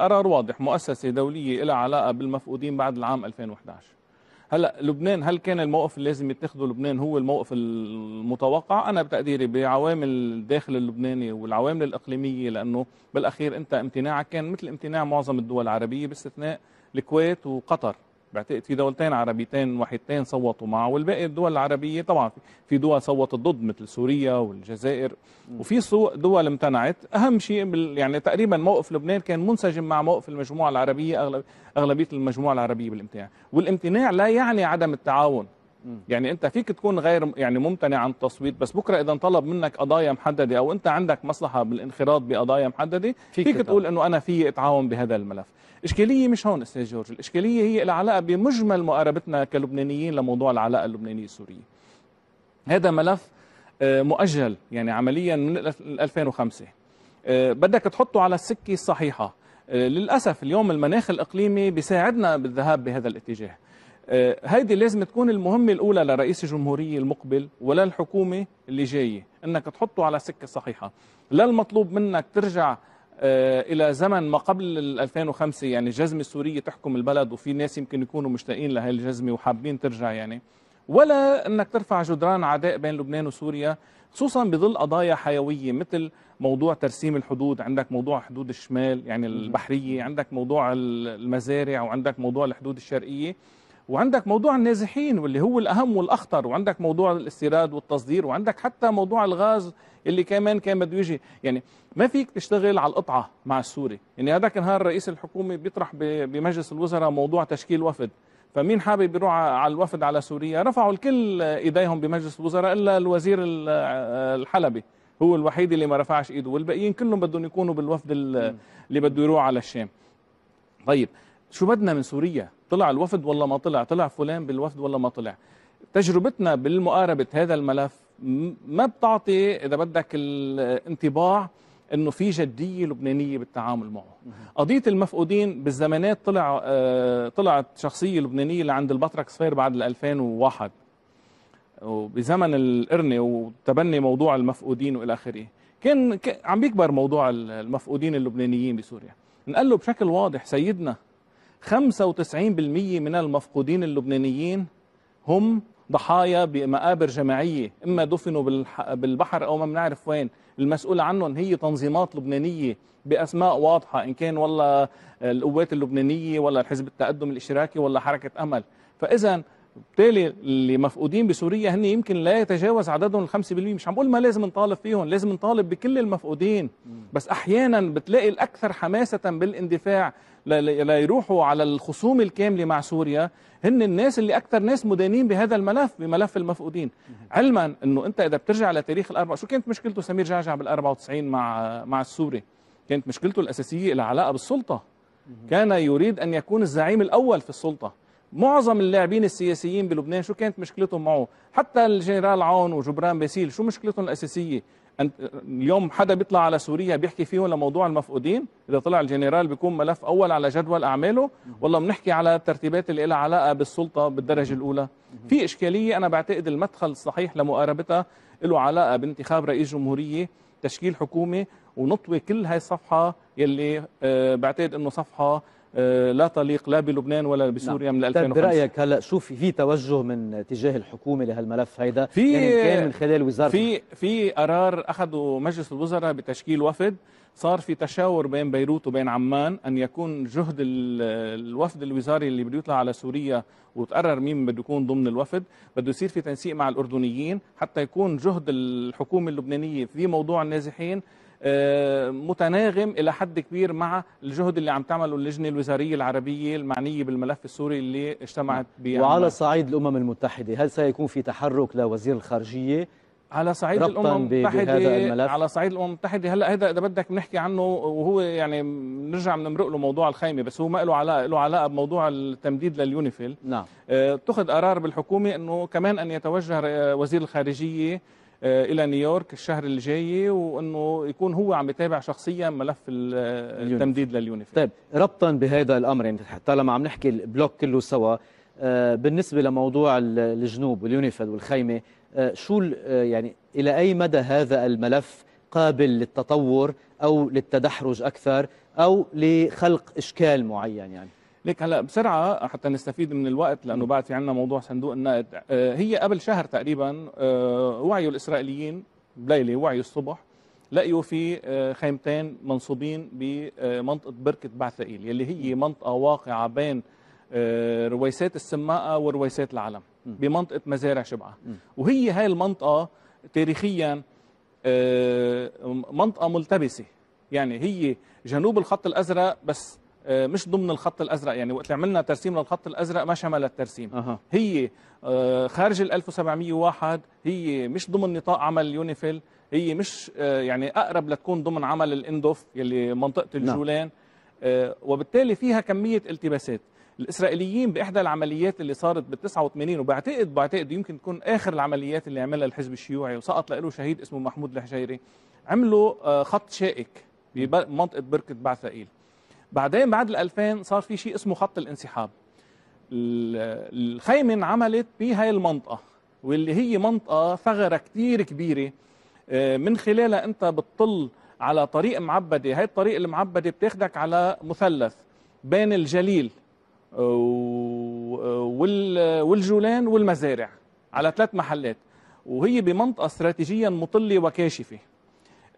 قرار واضح مؤسسة دولية لها علاقة بالمفقودين بعد العام 2011 هلا لبنان هل كان الموقف اللي لازم يتخذه لبنان هو الموقف المتوقع انا بتقديري بعوامل الداخل اللبناني والعوامل الاقليميه لانه بالاخير انت امتناعك كان مثل امتناع معظم الدول العربيه باستثناء الكويت وقطر بعتقد في دولتين عربيتين وحيدتين صوتوا معه والباقي الدول العربية طبعا في دول صوتت ضد مثل سوريا والجزائر وفي دول امتنعت أهم شيء يعني تقريبا موقف لبنان كان منسجم مع موقف المجموعة العربية أغلبية المجموعة العربية بالامتناع والامتناع لا يعني عدم التعاون يعني انت فيك تكون غير يعني ممتنع عن التصويت بس بكره اذا طلب منك قضايا محدده او انت عندك مصلحه بالانخراط بقضايا محدده فيك, فيك تقول انه انا في اتعاون بهذا الملف الاشكاليه مش هون استاذ جورج الاشكاليه هي العلاقه بمجمل مقاربتنا كلبنانيين لموضوع العلاقه اللبنانيه السوريه هذا ملف آه، مؤجل يعني عمليا من 2005 آه، بدك تحطه على السكه الصحيحه آه، للاسف اليوم المناخ الاقليمي بيساعدنا بالذهاب بهذا الاتجاه آه، هيدي لازم تكون المهمة الأولى لرئيس الجمهورية المقبل ولا الحكومة اللي جاية أنك تحطه على سكة صحيحة لا المطلوب منك ترجع آه، إلى زمن ما قبل 2005 يعني الجزمة السورية تحكم البلد وفي ناس يمكن يكونوا مشتاقين لهي الجزمة وحابين ترجع يعني ولا أنك ترفع جدران عداء بين لبنان وسوريا خصوصا بظل قضايا حيوية مثل موضوع ترسيم الحدود عندك موضوع حدود الشمال يعني البحرية عندك موضوع المزارع وعندك موضوع الحدود الشرقية وعندك موضوع النازحين واللي هو الأهم والأخطر وعندك موضوع الاستيراد والتصدير وعندك حتى موضوع الغاز اللي كمان كان بده يجي يعني ما فيك تشتغل على القطعة مع السوري يعني هذاك النهار رئيس الحكومة بيطرح بمجلس الوزراء موضوع تشكيل وفد فمين حابب يروح على الوفد على سوريا رفعوا الكل ايديهم بمجلس الوزراء الا الوزير الحلبي هو الوحيد اللي ما رفعش ايده والباقيين كلهم بدهم يكونوا بالوفد اللي بده يروح على الشام طيب شو بدنا من سوريا طلع الوفد ولا ما طلع طلع فلان بالوفد ولا ما طلع تجربتنا بالمقاربة هذا الملف ما بتعطي إذا بدك الانطباع انه في جديه لبنانيه بالتعامل معه قضيه المفقودين بالزمانات طلع آه، طلعت شخصيه لبنانيه لعند البطرك سفير بعد 2001 وبزمن القرنة وتبني موضوع المفقودين والى اخره كان عم بيكبر موضوع المفقودين اللبنانيين بسوريا نقول له بشكل واضح سيدنا 95% من المفقودين اللبنانيين هم ضحايا بمقابر جماعية إما دفنوا بالبحر أو ما بنعرف وين المسؤولة عنهم هي تنظيمات لبنانية بأسماء واضحة إن كان والله القوات اللبنانية ولا الحزب التقدم الاشتراكي ولا حركة أمل فإذا وبالتالي اللي مفقودين بسوريا هن يمكن لا يتجاوز عددهم ال 5% مش عم بقول ما لازم نطالب فيهم لازم نطالب بكل المفقودين بس احيانا بتلاقي الاكثر حماسه بالاندفاع ليروحوا على الخصوم الكامله مع سوريا هن الناس اللي اكثر ناس مدانين بهذا الملف بملف المفقودين علما انه انت اذا بترجع لتاريخ الاربعه شو كانت مشكلته سمير جعجع بال 94 مع مع السوري كانت مشكلته الاساسيه لها علاقه بالسلطه كان يريد ان يكون الزعيم الاول في السلطه معظم اللاعبين السياسيين بلبنان شو كانت مشكلتهم معه حتى الجنرال عون وجبران باسيل شو مشكلتهم الأساسية اليوم حدا بيطلع على سوريا بيحكي فيهم لموضوع المفقودين اذا طلع الجنرال بيكون ملف اول على جدول اعماله والله بنحكي على الترتيبات اللي لها علاقه بالسلطه بالدرجه الاولى في اشكاليه انا بعتقد المدخل الصحيح لمقاربتها له علاقه بانتخاب رئيس جمهوريه تشكيل حكومه ونطوي كل هاي الصفحه يلي آه، بعتقد انه صفحه آه، لا طليق لا بلبنان ولا نعم. بسوريا نعم. من 2005 برايك هلا شو في توجه من تجاه الحكومه لهالملف هيدا في يعني كان من خلال وزاره في في قرار اخذه مجلس الوزراء بتشكيل وفد صار في تشاور بين بيروت وبين عمان ان يكون جهد الوفد الوزاري اللي بده يطلع على سوريا وتقرر مين بده يكون ضمن الوفد بده يصير في تنسيق مع الاردنيين حتى يكون جهد الحكومه اللبنانيه في موضوع النازحين آه، متناغم الى حد كبير مع الجهد اللي عم تعمله اللجنه الوزاريه العربيه المعنيه بالملف السوري اللي اجتمعت بيه وعلى صعيد الامم المتحده هل سيكون في تحرك لوزير الخارجيه على صعيد الامم المتحده على صعيد الامم المتحده هلا هذا اذا بدك بنحكي عنه وهو يعني بنرجع بنمرق له موضوع الخيمه بس هو ما له علاقه له علاقه بموضوع التمديد لليونيفيل نعم آه، اتخذ آه قرار بالحكومه انه كمان ان يتوجه آه، وزير الخارجيه آه، الى نيويورك الشهر اللي جاي وانه يكون هو عم يتابع شخصيا ملف التمديد لليونيفيل طيب ربطا بهذا الامر يعني طالما عم نحكي البلوك كله سوا آه، بالنسبه لموضوع الجنوب واليونيفيل والخيمه آه، شو يعني الى اي مدى هذا الملف قابل للتطور او للتدحرج اكثر او لخلق اشكال معين يعني ليك هلا بسرعه حتى نستفيد من الوقت لانه بعد في عندنا موضوع صندوق النقد آه، هي قبل شهر تقريبا آه، وعيوا الاسرائيليين بليله وعيوا الصبح لقيوا في آه، خيمتين منصوبين بمنطقه بركه بعثائيل يلي هي منطقه واقعه بين رويسات السماقه ورويسات العلم بمنطقه مزارع شبعه وهي هاي المنطقه تاريخيا منطقه ملتبسه يعني هي جنوب الخط الازرق بس آه، مش ضمن الخط الازرق يعني وقت عملنا ترسيم للخط الازرق ما شمل الترسيم أه. هي خارج ال 1701 هي مش ضمن نطاق عمل اليونيفيل هي مش آه، يعني اقرب لتكون ضمن عمل الاندوف يلي منطقه الجولان نعم. آه، وبالتالي فيها كميه التباسات الاسرائيليين باحدى العمليات اللي صارت بال 89 وبعتقد بعتقد يمكن تكون اخر العمليات اللي عملها الحزب الشيوعي وسقط له شهيد اسمه محمود الحجيري عملوا خط شائك بمنطقه بركه بعثائيل بعدين بعد ال 2000 صار في شيء اسمه خط الانسحاب الخيمه انعملت بهاي المنطقه واللي هي منطقه ثغره كثير كبيره آه، من خلالها انت بتطل على طريق معبده هاي الطريق المعبده بتاخدك على مثلث بين الجليل والجولان والمزارع على ثلاث محلات وهي بمنطقه استراتيجيا مطله وكاشفه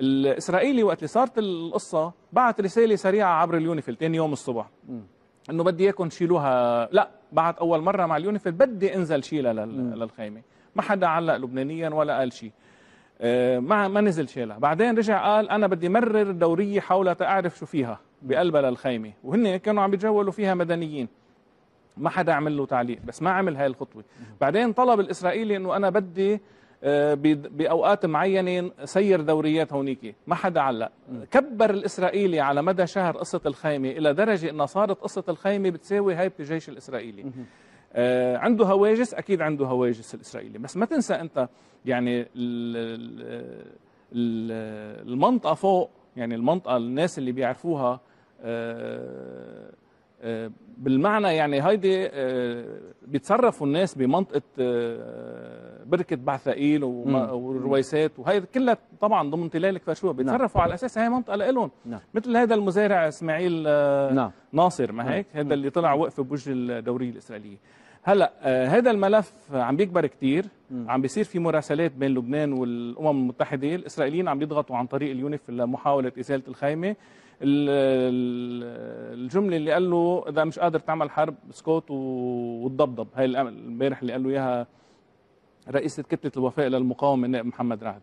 الإسرائيلي وقت اللي صارت القصة بعت رسالة سريعة عبر اليونيفيل ثاني يوم الصبح انه بدي اياكم تشيلوها لا بعت اول مره مع اليونيفيل بدي انزل شيلها للخيمه ما حدا علق لبنانيا ولا قال شيء آه، ما ما نزل شيلها بعدين رجع قال انا بدي مرر الدوريه حولها اعرف شو فيها بقلبها للخيمه وهن كانوا عم يتجولوا فيها مدنيين ما حدا عمل له تعليق بس ما عمل هاي الخطوه بعدين طلب الاسرائيلي انه انا بدي باوقات معينه سير دوريات هونيك ما حدا علق كبر الاسرائيلي على مدى شهر قصه الخيمه الى درجه انها صارت قصه الخيمه بتساوي هيبه الجيش الاسرائيلي آه، عنده هواجس اكيد عنده هواجس الاسرائيلي بس ما تنسى انت يعني المنطقه فوق يعني المنطقه الناس اللي بيعرفوها آه، بالمعنى يعني هيدي آه، بيتصرفوا الناس بمنطقه آه، بركه بعثائيل والرويسات وهي كلها طبعا ضمن تلال كفاشوه نعم. بيتصرفوا نعم. على اساس هي منطقه لهم نعم. مثل هذا المزارع اسماعيل آه، نعم. ناصر ما هيك نعم. هذا اللي طلع وقف بوجه الدوريه الاسرائيليه هلا هذا الملف عم بيكبر كثير عم بيصير في مراسلات بين لبنان والامم المتحده الاسرائيليين عم بيضغطوا عن طريق اليونيف لمحاوله ازاله الخيمه الجمله اللي قال له اذا مش قادر تعمل حرب اسكت والضبضب هاي امبارح اللي قال له اياها رئيسة كتلة الوفاء للمقاومة محمد رعد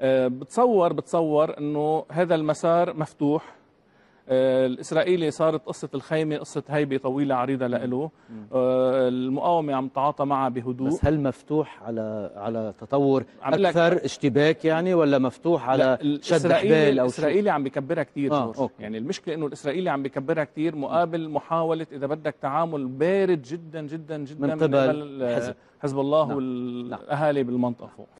آه، بتصور بتصور أنه هذا المسار مفتوح آه، الإسرائيلي صارت قصة الخيمة قصة هيبة طويلة عريضة لإله آه، المقاومة عم تعاطى معها بهدوء بس هل مفتوح على على تطور أكثر اشتباك يعني ولا مفتوح على شد حبال أو الإسرائيلي عم بكبرها كثير آه يعني المشكلة إنه الإسرائيلي عم بكبرها كثير مقابل محاولة إذا بدك تعامل بارد جدا جدا جدا من قبل حزب الله نعم. والأهالي بالمنطقة فوق